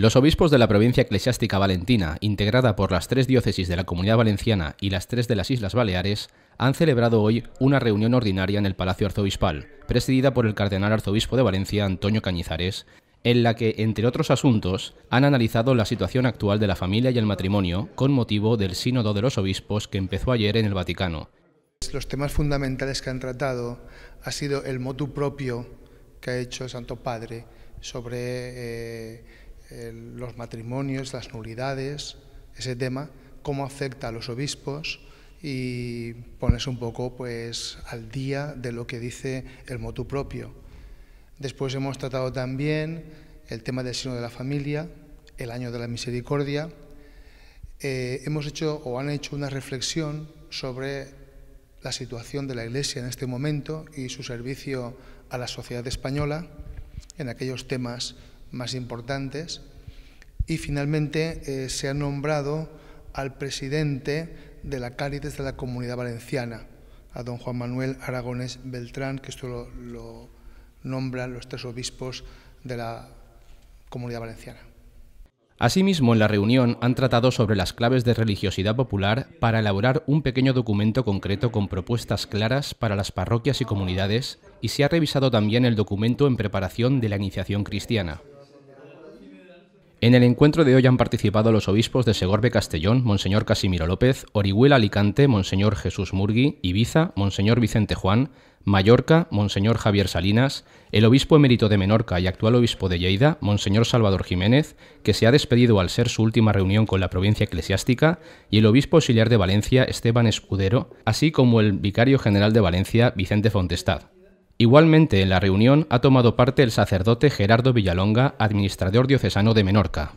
Los obispos de la provincia eclesiástica valentina, integrada por las tres diócesis de la Comunidad Valenciana y las tres de las Islas Baleares, han celebrado hoy una reunión ordinaria en el Palacio Arzobispal, presidida por el cardenal arzobispo de Valencia, Antonio Cañizares, en la que, entre otros asuntos, han analizado la situación actual de la familia y el matrimonio con motivo del Sínodo de los Obispos que empezó ayer en el Vaticano. Los temas fundamentales que han tratado ha sido el motu propio que ha hecho el Santo Padre sobre eh, los matrimonios, las nulidades, ese tema, cómo afecta a los obispos y ponerse un poco pues, al día de lo que dice el motu propio. Después hemos tratado también el tema del signo de la familia, el año de la misericordia. Eh, hemos hecho o han hecho una reflexión sobre la situación de la Iglesia en este momento y su servicio a la sociedad española en aquellos temas más importantes. Y finalmente eh, se ha nombrado al presidente de la Cáritas de la Comunidad Valenciana, a don Juan Manuel Aragones Beltrán, que esto lo nombran los tres obispos de la Comunidad Valenciana. Asimismo, en la reunión han tratado sobre las claves de religiosidad popular para elaborar un pequeño documento concreto con propuestas claras para las parroquias y comunidades y se ha revisado también el documento en preparación de la iniciación cristiana. En el encuentro de hoy han participado los obispos de Segorbe Castellón, Monseñor Casimiro López, Orihuela Alicante, Monseñor Jesús Murgui, Ibiza, Monseñor Vicente Juan, Mallorca, Monseñor Javier Salinas, el obispo emérito de Menorca y actual obispo de Lleida, Monseñor Salvador Jiménez, que se ha despedido al ser su última reunión con la provincia eclesiástica, y el obispo auxiliar de Valencia, Esteban Escudero, así como el vicario general de Valencia, Vicente Fontestad. Igualmente en la reunión ha tomado parte el sacerdote Gerardo Villalonga, administrador diocesano de Menorca.